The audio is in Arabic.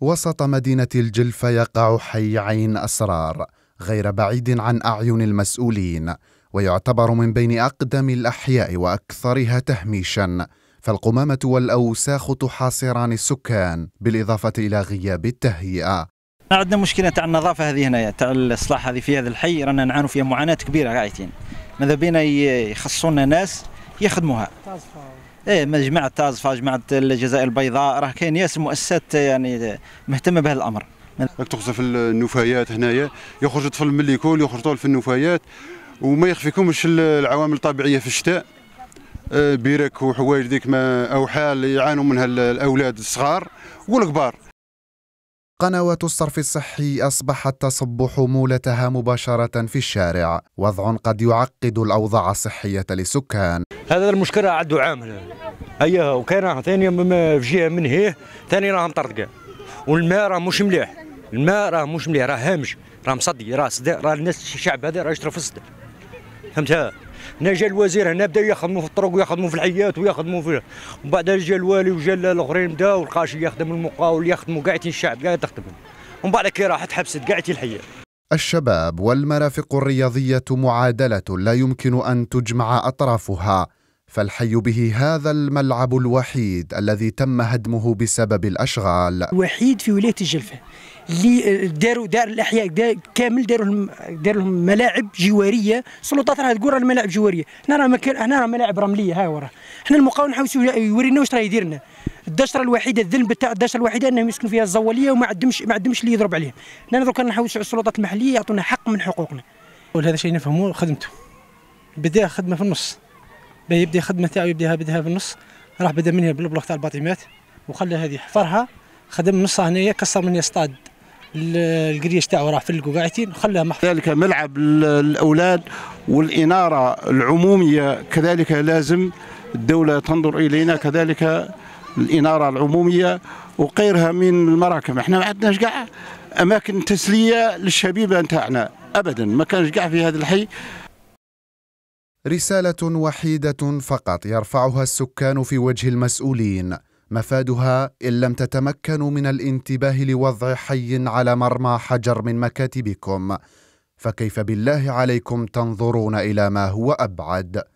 وسط مدينة الجلفة يقع حي عين أسرار غير بعيد عن أعين المسؤولين ويعتبر من بين أقدم الأحياء وأكثرها تهميشاً فالقمامة والأوساخ تحاصران السكان بالإضافة إلى غياب التهيئة عندنا مشكلة تاع النظافة هذه هنايا تاع الإصلاح هذه في هذا الحي رانا نعانوا فيها معاناة كبيرة غايتين ماذا بينا يخصونا ناس يخدموها ايه جماعه تازفا جماعه الجزائر البيضاء راه كاين ياس مؤسسات يعني مهتمه بهذا الامر راك تقصد في النفايات هنايا يخرج الطفل من ليكول يخرج طول في النفايات وما يخفيكمش العوامل الطبيعيه في الشتاء آه، بيرك وحوايج ديك ما اوحال يعانوا منها الاولاد الصغار والكبار قنوات الصرف الصحي أصبحت تصب حمولتها مباشرة في الشارع وضع قد يعقد الأوضاع الصحية للسكان هذا المشكلة عدو عام هنا أيها وكان راه ثاني في جهة من هي ثاني راه مطرقة والماء راه مش مليح الماء راه مش مليح راه هامش راه مصدي راه صدى راه الناس الشعب هذا راه يشرب في الصدر. فهمتها هنا جا الوزير هنا بدا يخدموا في الطرق ويخدموا في الحيات ويخدموا في ومن بعد جا الوالي وجا الاخرين بداو القاشي يخدم المقاول يخدموا كاع الشعب كاع تخدم ومن بعد كي راحت حبست كاع الحيات الشباب والمرافق الرياضيه معادله لا يمكن ان تجمع اطرافها فالحي به هذا الملعب الوحيد الذي تم هدمه بسبب الأشغال وحيد في ولاية الجلفة اللي آه، داروا دار الاحياء كامل داروا لهم داروا لهم ملاعب جواريه السلطات راه تقول راه الملاعب جواريه هنا راه مكان هنا راه ملاعب رمليه ها وراه حنا المقاول نحاولوا يورينا واش راه يديرنا الدشره الوحيده الذنب تاع الدشره الوحيده انهم يسكنوا فيها الزواليه وما عندهمش ما عندهمش اللي يضرب عليهم هنا درك نحاولوا على السلطات المحليه يعطونا حق من حقوقنا هذا شيء نفهموه خدمته بدا خدمه في النص باه يبدا الخدمه تاعو يبداها في بالنص راح بدا منها بالبلوك تاع الباطيمات وخلى هذه حفرها خدم نصها هنايا كسر من يصطاد القريش تاعو راح في قاعدين وخلاها محفوظ ذلك ملعب الاولاد والاناره العموميه كذلك لازم الدوله تنظر الينا كذلك الاناره العموميه وغيرها من المراكم احنا ما عندناش كاع اماكن تسليه للشبيبه نتاعنا ابدا ما كانش كاع في هذا الحي رسالة وحيدة فقط يرفعها السكان في وجه المسؤولين مفادها إن لم تتمكنوا من الانتباه لوضع حي على مرمى حجر من مكاتبكم فكيف بالله عليكم تنظرون إلى ما هو أبعد؟